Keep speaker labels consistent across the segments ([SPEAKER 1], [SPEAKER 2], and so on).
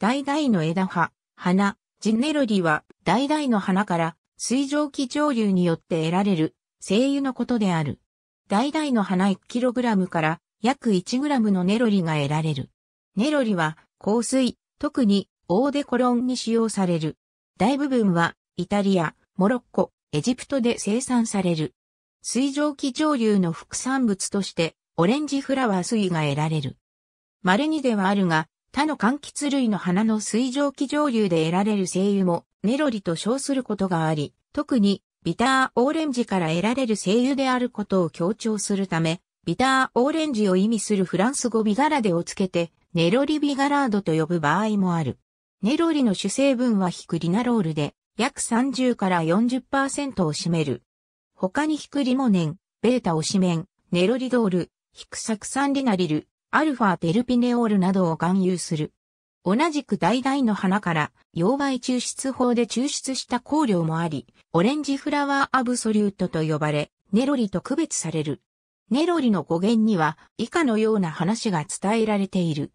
[SPEAKER 1] 大々の枝葉、花、ジンネロリは、大々の花から、水蒸気蒸留によって得られる、精油のことである。大々の花 1kg から、約 1g のネロリが得られる。ネロリは、香水、特に、オーデコロンに使用される。大部分は、イタリア、モロッコ、エジプトで生産される。水蒸気蒸留の副産物として、オレンジフラワー水が得られる。稀にではあるが、他の柑橘類の花の水蒸気蒸留で得られる精油もネロリと称することがあり、特にビターオーレンジから得られる精油であることを強調するため、ビターオーレンジを意味するフランス語ビガラデをつけて、ネロリビガラードと呼ぶ場合もある。ネロリの主成分はヒクリナロールで、約30から40%を占める。他にヒクリモネン、ベータオシメン、ネロリドール、ヒクサクサンリナリル、アルファテルピネオールなどを含有する。同じく代々の花から、溶媒抽出法で抽出した香料もあり、オレンジフラワーアブソリュートと呼ばれ、ネロリと区別される。ネロリの語源には、以下のような話が伝えられている。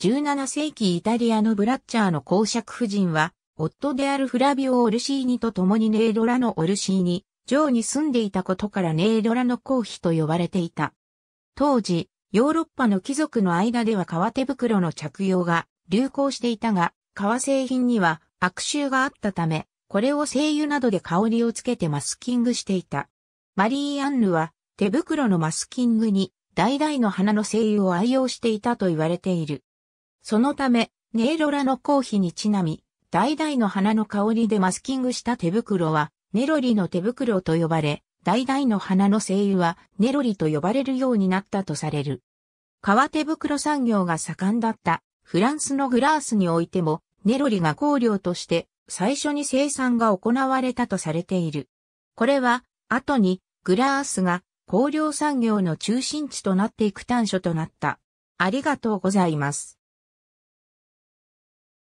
[SPEAKER 1] 17世紀イタリアのブラッチャーの公爵夫人は、夫であるフラビオ・オルシーニと共にネードラのオルシーニ、城に住んでいたことからネードラの公妃と呼ばれていた。当時、ヨーロッパの貴族の間では革手袋の着用が流行していたが、革製品には悪臭があったため、これを精油などで香りをつけてマスキングしていた。マリー・アンヌは手袋のマスキングに代々の花の精油を愛用していたと言われている。そのため、ネイロラのヒーにちなみ、代々の花の香りでマスキングした手袋は、ネロリの手袋と呼ばれ、代々の花の精油はネロリと呼ばれるようになったとされる。革手袋産業が盛んだったフランスのグラースにおいてもネロリが香料として最初に生産が行われたとされている。これは後にグラースが香料産業の中心地となっていく短所となった。ありがとうございます。